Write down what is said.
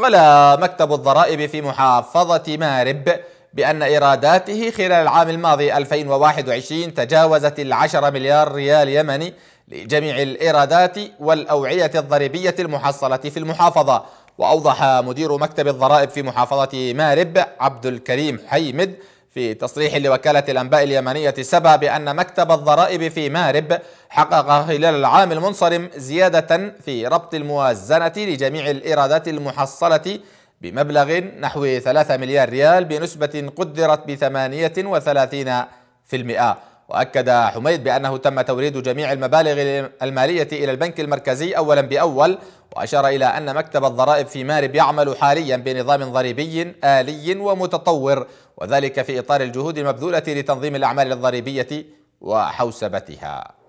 قال مكتب الضرائب في محافظة مارب بأن إيراداته خلال العام الماضي 2021 تجاوزت العشر مليار ريال يمني لجميع الإيرادات والأوعية الضريبية المحصلة في المحافظة وأوضح مدير مكتب الضرائب في محافظة مارب عبد الكريم حيمد في تصريح لوكالة الأنباء اليمنية سبا بأن مكتب الضرائب في مارب حقق خلال العام المنصرم زيادة في ربط الموازنة لجميع الإيرادات المحصلة بمبلغ نحو 3 مليار ريال بنسبة قدرت ب 38% وأكد حميد بأنه تم توريد جميع المبالغ المالية إلى البنك المركزي أولا بأول وأشار إلى أن مكتب الضرائب في مارب يعمل حاليا بنظام ضريبي آلي ومتطور وذلك في إطار الجهود المبذولة لتنظيم الأعمال الضريبية وحوسبتها